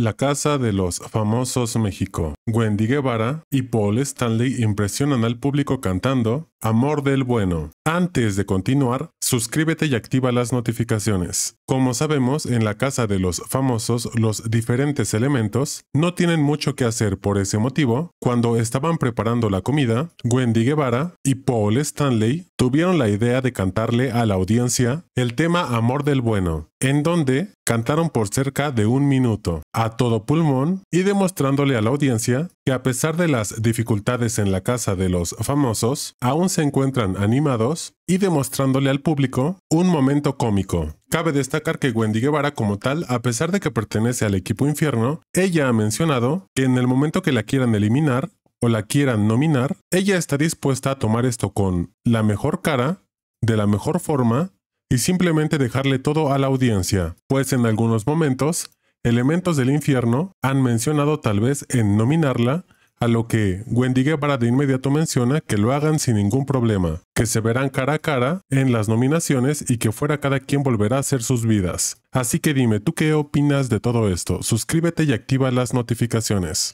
La Casa de los Famosos México. Wendy Guevara y Paul Stanley impresionan al público cantando Amor del Bueno. Antes de continuar, suscríbete y activa las notificaciones. Como sabemos, en la casa de los famosos los diferentes elementos no tienen mucho que hacer por ese motivo. Cuando estaban preparando la comida, Wendy Guevara y Paul Stanley tuvieron la idea de cantarle a la audiencia el tema Amor del Bueno, en donde cantaron por cerca de un minuto, a todo pulmón y demostrándole a la audiencia que a pesar de las dificultades en la casa de los famosos, aún se encuentran animados y demostrándole al público un momento cómico. Cabe destacar que Wendy Guevara como tal, a pesar de que pertenece al equipo infierno, ella ha mencionado que en el momento que la quieran eliminar o la quieran nominar, ella está dispuesta a tomar esto con la mejor cara, de la mejor forma, y simplemente dejarle todo a la audiencia, pues en algunos momentos elementos del infierno han mencionado tal vez en nominarla, a lo que Wendy Guevara de inmediato menciona que lo hagan sin ningún problema, que se verán cara a cara en las nominaciones y que fuera cada quien volverá a hacer sus vidas. Así que dime, ¿tú qué opinas de todo esto? Suscríbete y activa las notificaciones.